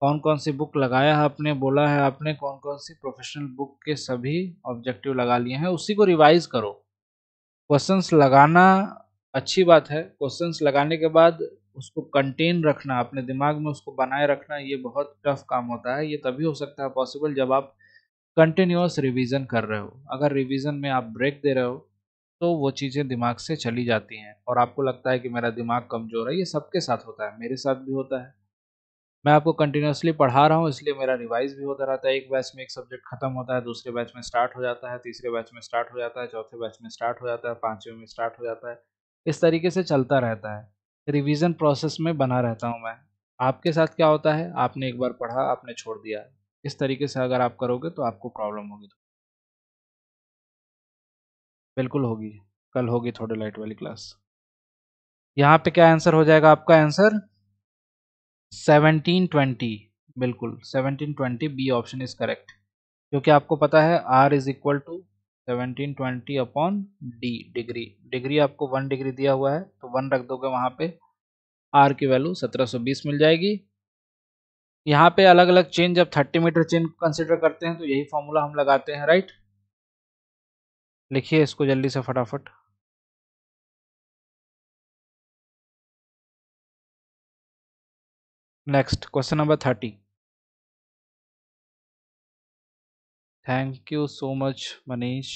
कौन कौन सी बुक लगाया है आपने बोला है आपने कौन कौन सी प्रोफेशनल बुक के सभी ऑब्जेक्टिव लगा लिए हैं उसी को रिवाइज करो क्वेश्चंस लगाना अच्छी बात है क्वेश्चंस लगाने के बाद उसको कंटेन रखना अपने दिमाग में उसको बनाए रखना ये बहुत टफ काम होता है ये तभी हो सकता है पॉसिबल जब आप कंटिन्यूस रिवीजन कर रहे हो अगर रिवीजन में आप ब्रेक दे रहे हो तो वो चीज़ें दिमाग से चली जाती हैं और आपको लगता है कि मेरा दिमाग कमज़ोर है ये सबके साथ होता है मेरे साथ भी होता है मैं आपको कंटिन्यूसली पढ़ा रहा हूँ इसलिए मेरा रिवाइज भी होता रहता है एक बैच में एक सब्जेक्ट खत्म होता है दूसरे बैच में स्टार्ट हो जाता है तीसरे बैच में स्टार्ट हो जाता है चौथे बैच में स्टार्ट हो जाता है पाँचवें में स्टार्ट हो जाता है इस तरीके से चलता रहता है रिविज़न प्रोसेस में बना रहता हूँ मैं आपके साथ क्या होता है आपने एक बार पढ़ा आपने छोड़ दिया इस तरीके से अगर आप करोगे तो आपको प्रॉब्लम होगी तो बिल्कुल होगी कल होगी थोड़ी लाइट वाली क्लास यहाँ पे क्या आंसर हो जाएगा आपका आंसर सेवनटीन ट्वेंटी बिल्कुल seventeen twenty B option is correct क्योंकि आपको पता है R is equal to seventeen twenty upon D degree degree आपको वन डिग्री दिया हुआ है तो वन रख दोगे वहां पे आर की वैल्यू सत्रह सौ बीस मिल जाएगी यहाँ पे अलग अलग चेन जब थर्टी मीटर चेन कंसिडर करते हैं तो यही फॉर्मूला हम लगाते हैं राइट लिखिए इसको जल्दी से फटाफट next question number thirty thank you so much Manish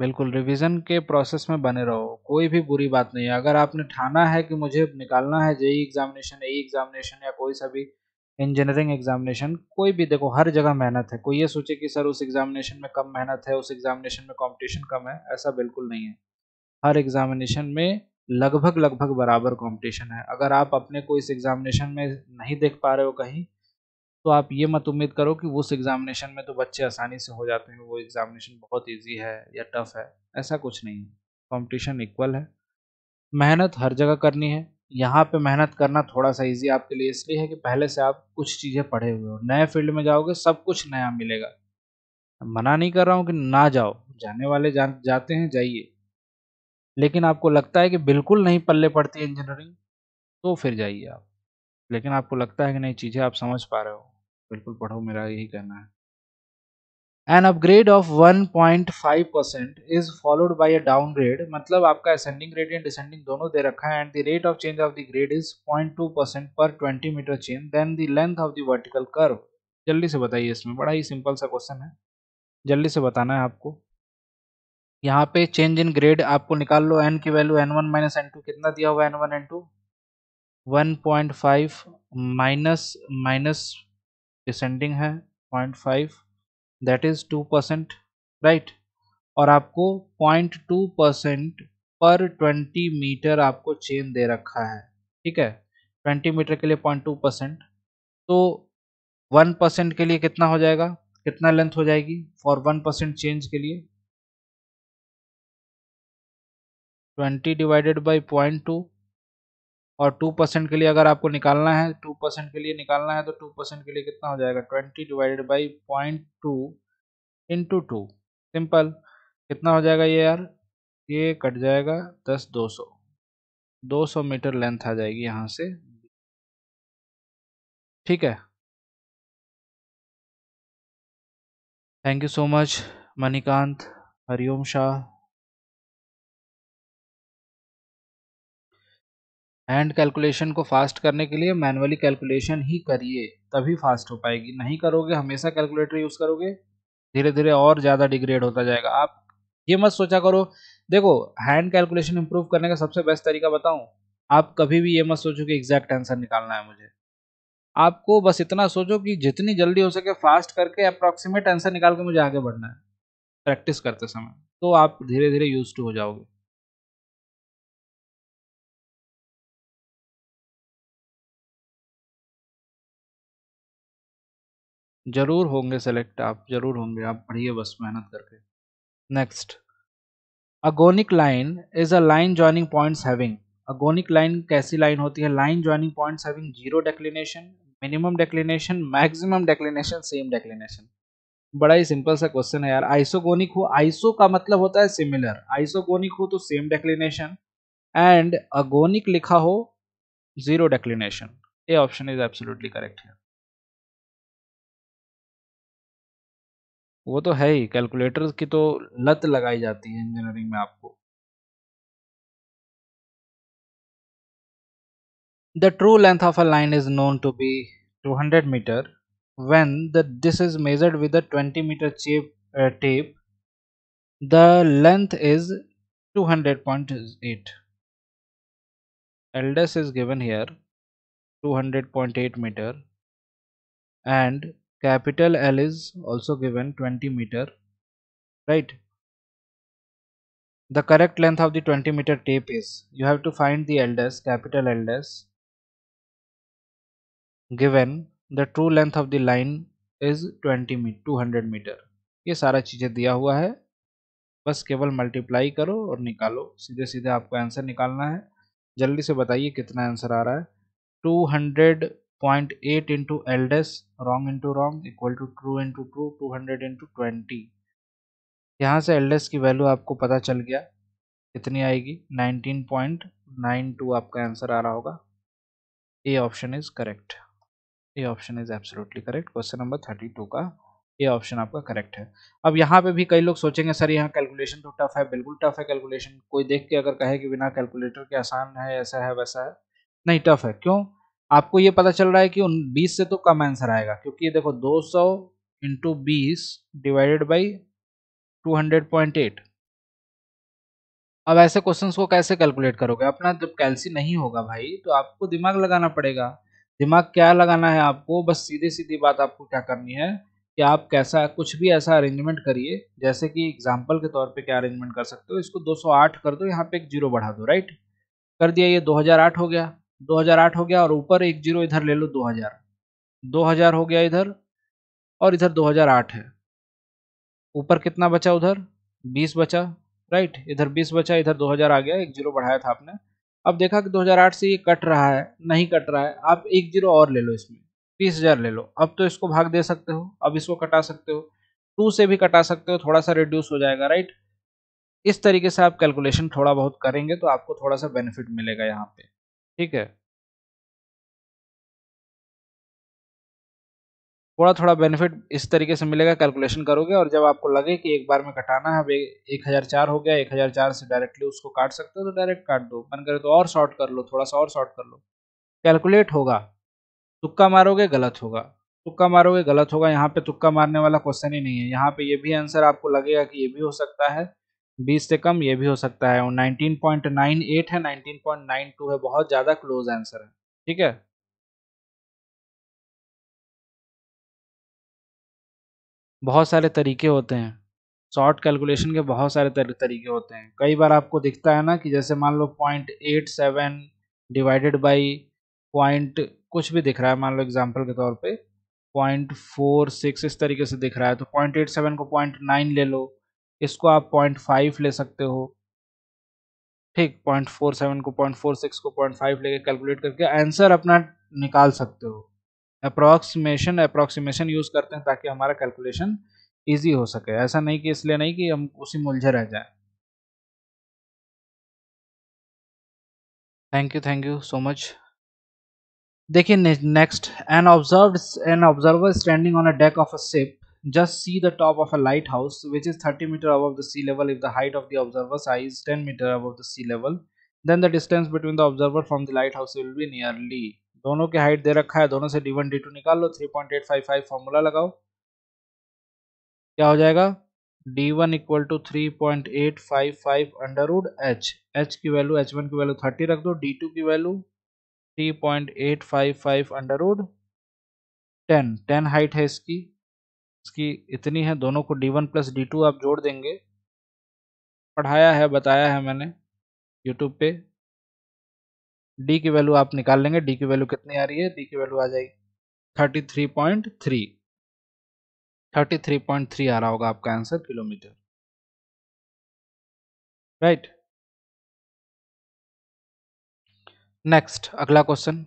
बिल्कुल रिवीजन के प्रोसेस में बने रहो कोई भी बुरी बात नहीं है अगर आपने ठाना है कि मुझे निकालना है जेई एग्जामिनेशन ए एग्जामिनेशन या कोई सा भी इंजीनियरिंग एग्जामिनेशन कोई भी देखो हर जगह मेहनत है कोई ये सोचे कि सर उस एग्जामिनेशन में कम मेहनत है उस एग्जामिनेशन में कॉम्पिटिशन कम है ऐसा बिल्कुल नहीं है हर एग्जामिनेशन में लगभग लगभग बराबर कॉम्पिटिशन है अगर आप अपने को इस एग्जामिनेशन में नहीं देख पा रहे हो कहीं तो आप ये मत उम्मीद करो कि उस एग्ज़ामिनेशन में तो बच्चे आसानी से हो जाते हैं वो एग्ज़ामिनेशन बहुत ईजी है या टफ है ऐसा कुछ नहीं है कॉम्पिटिशन इक्वल है मेहनत हर जगह करनी है यहाँ पे मेहनत करना थोड़ा सा इजी आपके लिए इसलिए है कि पहले से आप कुछ चीज़ें पढ़े हुए हो नए फील्ड में जाओगे सब कुछ नया मिलेगा मना नहीं कर रहा हूँ कि ना जाओ जाने वाले जा, जाते हैं जाइए लेकिन आपको लगता है कि बिल्कुल नहीं पल्ले पड़ती इंजीनियरिंग तो फिर जाइए आप लेकिन आपको लगता है कि नई चीज़ें आप समझ पा रहे हो बिल्कुल पढ़ो मेरा यही कहना है an upgrade of 1.5 percent is followed by a downgrade मतलब आपका असेंडिंग ग्रेड एंड डिसेंडिंग दोनों दे रखा है and the rate of change of the grade is point two percent पर twenty metre chain then the length of the vertical curve जल्दी से बताइए इसमें बड़ा ही सिंपल सा क्वेश्चन है जल्दी से बताना है आपको यहाँ पे चेंज इन ग्रेड आपको निकाल लो एन की value N one minus N two कितना दिया हुआ N one N two one point five minus minus descending है point five that is two percent right और आपको पॉइंट टू परसेंट पर ट्वेंटी मीटर आपको चेन दे रखा है ठीक है ट्वेंटी मीटर के लिए पॉइंट टू परसेंट तो वन परसेंट के लिए कितना हो जाएगा कितना लेंथ हो जाएगी फॉर वन परसेंट चेंज के लिए twenty divided by point two और टू परसेंट के लिए अगर आपको निकालना है टू परसेंट के लिए निकालना है तो टू परसेंट के लिए कितना हो जाएगा twenty divided by point two into two simple कितना हो जाएगा ये यार ये कट जाएगा दस दो सौ दो सौ मीटर लेंथ आ जाएगी यहाँ से ठीक है thank you so much Manikant Hariom Shah hand calculation को फास्ट करने के लिए मैनुअली कैलकुलेशन ही करिए तभी फास्ट हो पाएगी नहीं करोगे हमेशा कैलकुलेटर यूज़ करोगे धीरे धीरे और ज़्यादा डिग्रेड होता जाएगा आप ये मत सोचा करो देखो हैंड कैलकुलेशन इंप्रूव करने का सबसे बेस्ट तरीका बताऊँ आप कभी भी ये मत सोचो कि एग्जैक्ट आंसर निकालना है मुझे आपको बस इतना सोचो कि जितनी जल्दी हो सके फास्ट करके अप्रॉक्सीमेट आंसर निकाल के मुझे आगे बढ़ना है प्रैक्टिस करते समय तो आप धीरे धीरे यूज टू हो जाओगे ज़रूर होंगे सेलेक्ट आप ज़रूर होंगे आप पढ़िए बस मेहनत करके next agonic line is a line joining points having agonic line कैसी लाइन होती है line joining points having zero declination minimum declination maximum declination same declination बड़ा ही सिंपल सा क्वेश्चन है यार आइसोगोनिक हो आइसो का मतलब होता है सिमिलर आइसोगोनिक हो तो सेम डेक्लिनेशन एंड अगोनिक लिखा हो zero declination A option is absolutely correct है वो तो है ही कैलकुलेटर की तो लत लगाई जाती है इंजीनियरिंग में आपको the true length of a line is known to be two hundred metre when the this is measured with a metre chain tape the length is two hundred point eight एल्डस is given here eight metre and capital L is also given 20 meter right the correct length of the 20 meter tape is you have to find the L dash capital L dash given the true length of the line is 20 meter 200 meter ये सारा चीज़ें दिया हुआ है बस केवल multiply करो और निकालो सीधे सीधे आपको आंसर निकालना है जल्दी से बताइए कितना आंसर आ रहा है 200 0.8 into LDES wrong into wrong equal to true into true two hundred into twenty यहाँ से एल्डेस की वैल्यू आपको पता चल गया कितनी आएगी 19.92 आपका आंसर आ रहा होगा A option is correct A option is absolutely correct question number 32 का ये ऑप्शन आपका करेक्ट है अब यहाँ पे भी कई लोग सोचेंगे सर यहाँ कैलकुलेशन तो टफ है बिल्कुल टफ है कैलकुलेशन कोई देख के अगर कहे कि बिना कैलकुलेटर के आसान है ऐसा है वैसा है नहीं टफ है क्यों आपको ये पता चल रहा है कि उन बीस से तो कम आंसर आएगा क्योंकि ये देखो दो सौ इंटू बीस divided by two hundred point eight अब ऐसे क्वेश्चंस को कैसे कैलकुलेट करोगे अपना जब कैलसी नहीं होगा भाई तो आपको दिमाग लगाना पड़ेगा दिमाग क्या लगाना है आपको बस सीधे सीधी बात आपको क्या करनी है कि आप कैसा कुछ भी ऐसा अरेंजमेंट करिए जैसे कि एग्जाम्पल के तौर पे क्या अरेंजमेंट कर सकते हो इसको 208 कर दो यहाँ पे एक जीरो बढ़ा दो राइट कर दिया ये 2008 हो गया 2008 हो गया और ऊपर एक जीरो इधर ले लो 2000 2000 हो गया इधर और इधर 2008 है ऊपर कितना बचा उधर 20 बचा राइट इधर 20 बचा इधर 2000 आ गया एक जीरो बढ़ाया था आपने अब देखा कि 2008 से ये कट रहा है नहीं कट रहा है आप एक जीरो और ले लो इसमें तीस हजार ले लो अब तो इसको भाग दे सकते हो अब इसको कटा सकते हो टू से भी कटा सकते हो थोड़ा सा रिड्यूस हो जाएगा राइट इस तरीके से आप कैलकुलेशन थोड़ा बहुत करेंगे तो आपको थोड़ा सा बेनिफिट मिलेगा यहाँ पे ठीक है थोड़ा थोड़ा बेनिफिट इस तरीके से मिलेगा कैलकुलेशन करोगे और जब आपको लगे कि एक बार में कटाना है अब एक हज़ार चार हो गया एक हज़ार चार से डायरेक्टली उसको काट सकते हो तो डायरेक्ट काट दो मन करे तो और शॉर्ट कर लो थोड़ा सा और शॉर्ट कर लो कैलकुलेट होगा तुक्का मारोगे गलत होगा तुक्का मारोगे गलत होगा यहाँ पे तुक्का मारने वाला क्वेश्चन ही नहीं है यहाँ पे ये भी आंसर आपको लगेगा कि ये भी हो सकता है बीस से कम ये भी हो सकता है और नाइनटीन पॉइंट नाइन एट है नाइनटीन पॉइंट नाइन टू है बहुत ज़्यादा क्लोज आंसर है ठीक है बहुत सारे तरीके होते हैं शॉर्ट कैलकुलेशन के बहुत सारे तरीके होते हैं कई बार आपको दिखता है ना कि जैसे मान लो point eight seven divided by point कुछ भी दिख रहा है मान लो एग्जाम्पल के तौर पे पॉइंट फोर सिक्स इस तरीके से दिख रहा है तो पॉइंट एट सेवन को पॉइंट नाइन ले लो इसको आप पॉइंट फाइव ले सकते हो ठीक पॉइंट फोर सेवन को पॉइंट फोर सिक्स को पॉइंट फाइव लेके कैलकुलेट करके आंसर अपना निकाल सकते हो अप्रॉक्सीमेशन अप्रॉक्सीमेशन यूज़ करते हैं ताकि हमारा कैलकुलेशन ईजी हो सके ऐसा नहीं कि इसलिए नहीं कि हम उसी मुलझे रह जाए thank you thank you so much देखिए next an observe an observer standing on a deck of a ship Just see the top of a lighthouse, which is 30 meter above the sea level if the height of the observer is 10 meter above the sea level. Then the distance between the observer from the lighthouse will be nearly. दोनों के height दे रखा है दोनों से D one D to निकाल लो 3.855 formula लगाओ क्या हो जाएगा D one equal to three point eight five five under root H H की वैल्यू एच वन की वैल्यू थर्टी रख दो डी टू की value three point eight five five under root ten ten height है इसकी इसकी इतनी है दोनों को D one plus D two आप जोड़ देंगे पढ़ाया है बताया है मैंने यूट्यूब पे डी की वैल्यू आप निकाल लेंगे डी की वैल्यू कितनी आ रही है डी की वैल्यू आ जाएगी thirty three point three thirty three point three आ रहा होगा आपका आंसर किलोमीटर राइट नेक्स्ट अगला question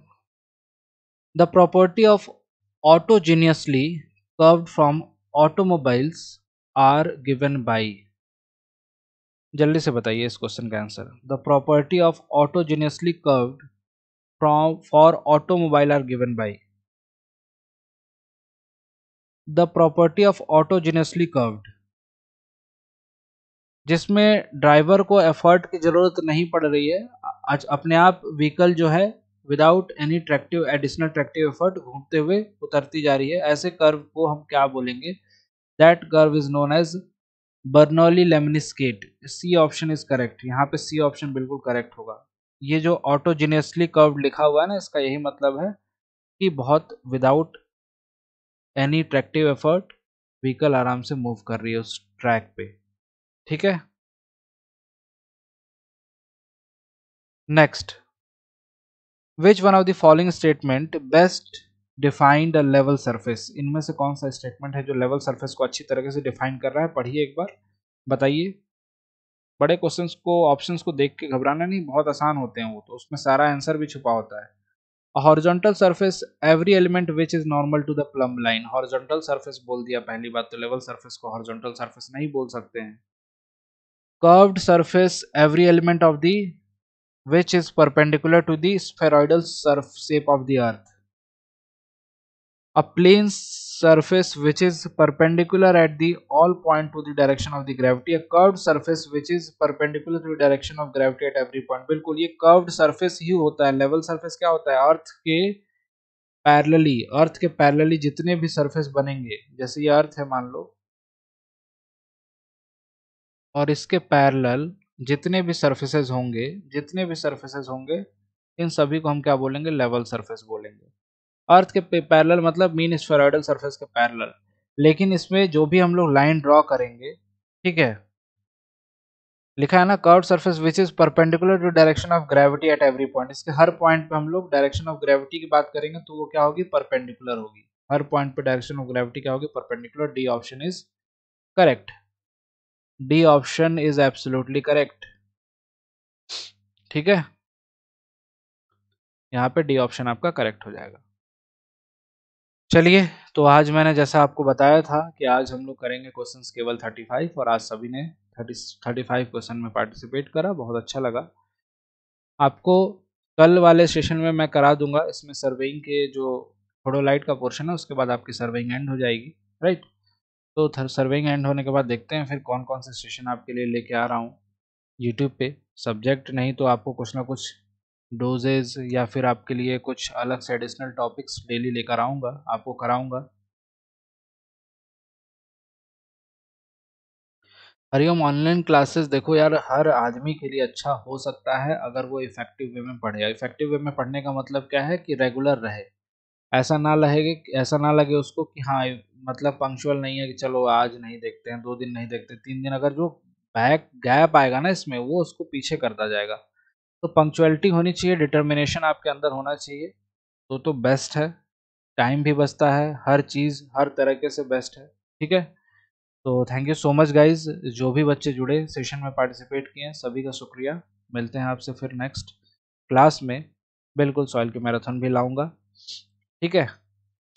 the property of autogenously curved from automobiles are given by जल्दी से बताइए इस क्वेश्चन का answer the property of autogenously curved from for automobile are given by the property of autogenously curved जिसमें driver को effort की ज़रूरत नहीं पड़ रही है अपने आप व्हीकल जो है without any tractive additional tractive effort घूमते हुए उतरती जा रही है ऐसे कर्व को हम क्या बोलेंगे that curve is known as Bernoulli lemniscate C option is correct यहाँ पे सी ऑप्शन बिल्कुल करेक्ट होगा ये जो ऑटोजीनियसली कर्व लिखा हुआ है ना इसका यही मतलब है कि बहुत without any tractive effort vehicle आराम से मूव कर रही है उस ट्रैक पे ठीक है next which one of the following statement best defined a level surface इनमें से कौन सा स्टेटमेंट है जो लेवल सरफेस को अच्छी तरीके से डिफाइन कर रहा है पढ़िए एक बार बताइए बड़े क्वेश्चंस को ऑप्शंस को देख के घबराना नहीं बहुत आसान होते हैं वो तो उसमें सारा आंसर भी छुपा होता है horizontal surface every element which is normal to the plumb line horizontal surface बोल दिया पहली बात तो लेवल सरफेस को हॉर्जोंटल सरफेस नहीं बोल सकते हैं curved surface every element of the which is perpendicular to the spheroidal surf shape of the earth. A plane surface which is perpendicular at the all point to the direction of the gravity. A curved surface which is perpendicular to the direction of gravity at every point. बिल्कुल ये curved surface ही होता है level surface क्या होता है अर्थ के parallelly अर्थ के parallelly जितने भी सरफेस बनेंगे जैसे ये अर्थ है मान लो और इसके पैरेलल जितने भी सर्फेसेज होंगे जितने भी सर्फेसेज होंगे इन सभी को हम क्या बोलेंगे लेवल सर्फेस बोलेंगे अर्थ के पैरल मतलब मीन स्फेराइडल सर्फेस के पैरल लेकिन इसमें जो भी हम लोग लाइन ड्रॉ करेंगे ठीक है लिखा है ना curve surface which is perpendicular to direction of gravity at every point इसके हर पॉइंट पे हम लोग डायरेक्शन ऑफ ग्रेविटी की बात करेंगे तो वो क्या होगी परपेंडिकुलर होगी हर पॉइंट पे डायरेक्शन ऑफ ग्रेविटी क्या होगी perpendicular D option is correct D option is absolutely correct ठीक है यहाँ पे डी ऑप्शन आपका करेक्ट हो जाएगा चलिए तो आज मैंने जैसा आपको बताया था कि आज हम लोग करेंगे क्वेश्चंस केवल 35 और आज सभी ने 30 35 क्वेश्चन में पार्टिसिपेट करा बहुत अच्छा लगा आपको कल वाले सेशन में मैं करा दूंगा इसमें सर्वेइंग के जो फोटोलाइट का पोर्शन है उसके बाद आपकी सर्वेइंग एंड हो जाएगी राइट तो सर्विंग एंड होने के बाद देखते हैं फिर कौन कौन से सेशन आपके लिए लेके आ रहा हूँ यूट्यूब पे सब्जेक्ट नहीं तो आपको कुछ ना कुछ डोजेज या फिर आपके लिए कुछ अलग से एडिशनल टॉपिक्स डेली लेकर आऊँगा आपको कराऊँगा हरिओम ऑनलाइन क्लासेस देखो यार हर आदमी के लिए अच्छा हो सकता है अगर वो इफेक्टिव वे में पढ़े इफेक्टिव वे में पढ़ने का मतलब क्या है कि रेगुलर रहे ऐसा ना लगे ऐसा ना लगे उसको कि हाँ मतलब पंक्चुअल नहीं है कि चलो आज नहीं देखते हैं दो दिन नहीं देखते तीन दिन अगर जो बैक गैप आएगा ना इसमें वो उसको पीछे करता जाएगा तो पंक्चुअलिटी होनी चाहिए डिटर्मिनेशन आपके अंदर होना चाहिए तो तो बेस्ट है टाइम भी बचता है हर चीज़ हर तरीके से बेस्ट है ठीक है तो thank you so much guys जो भी बच्चे जुड़े सेशन में पार्टिसिपेट किए सभी का शुक्रिया मिलते हैं आपसे फिर नेक्स्ट क्लास में बिल्कुल सॉइल के मैराथन भी लाऊंगा ठीक है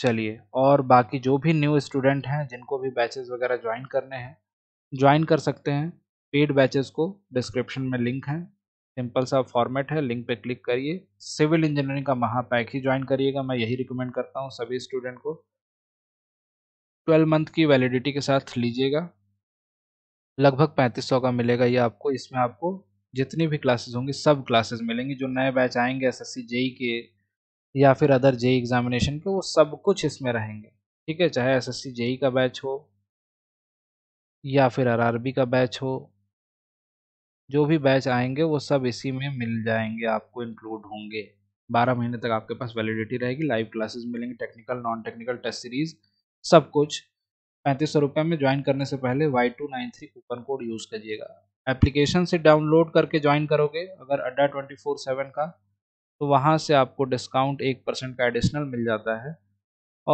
चलिए और बाकी जो भी न्यू स्टूडेंट हैं जिनको भी बैचेस वगैरह ज्वाइन करने हैं ज्वाइन कर सकते हैं पेड बैचेस को डिस्क्रिप्शन में लिंक है सिंपल सा फॉर्मेट है लिंक पे क्लिक करिए सिविल इंजीनियरिंग का महापैक ही ज्वाइन करिएगा मैं यही रिकमेंड करता हूँ सभी स्टूडेंट को ट्वेल्व मंथ की वैलिडिटी के साथ लीजिएगा लगभग पैंतीस सौ का मिलेगा ये आपको इसमें आपको जितनी भी क्लासेस होंगी सब क्लासेस मिलेंगी जो नए बैच आएंगे एसएससी जेई के या फिर अदर जेई एग्जामिनेशन के वो सब कुछ इसमें रहेंगे ठीक है चाहे एसएससी जेई e का बैच हो या फिर आरआरबी का बैच हो जो भी बैच आएंगे वो सब इसी में मिल जाएंगे आपको इंक्लूड होंगे बारह महीने तक आपके पास वैलिडिटी रहेगी लाइव क्लासेस मिलेंगे technical non technical test series सब कुछ पैंतीस सौ रुपये में ज्वाइन करने से पहले Y two nine three coupon code use करिएगा एप्लीकेशन से डाउनलोड करके ज्वाइन करोगे अगर अड्डा ट्वेंटी फोर सेवन का तो वहाँ से आपको डिस्काउंट एक परसेंट का एडिशनल मिल जाता है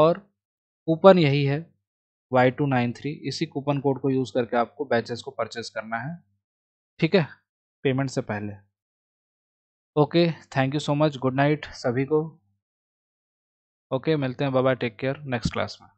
और कूपन यही है वाई टू नाइन थ्री इसी कूपन कोड को यूज़ करके आपको बैचेस को परचेज करना है ठीक है पेमेंट से पहले okay thank you so much good night सभी को ओके मिलते हैं बाबा टेक केयर नेक्स्ट क्लास में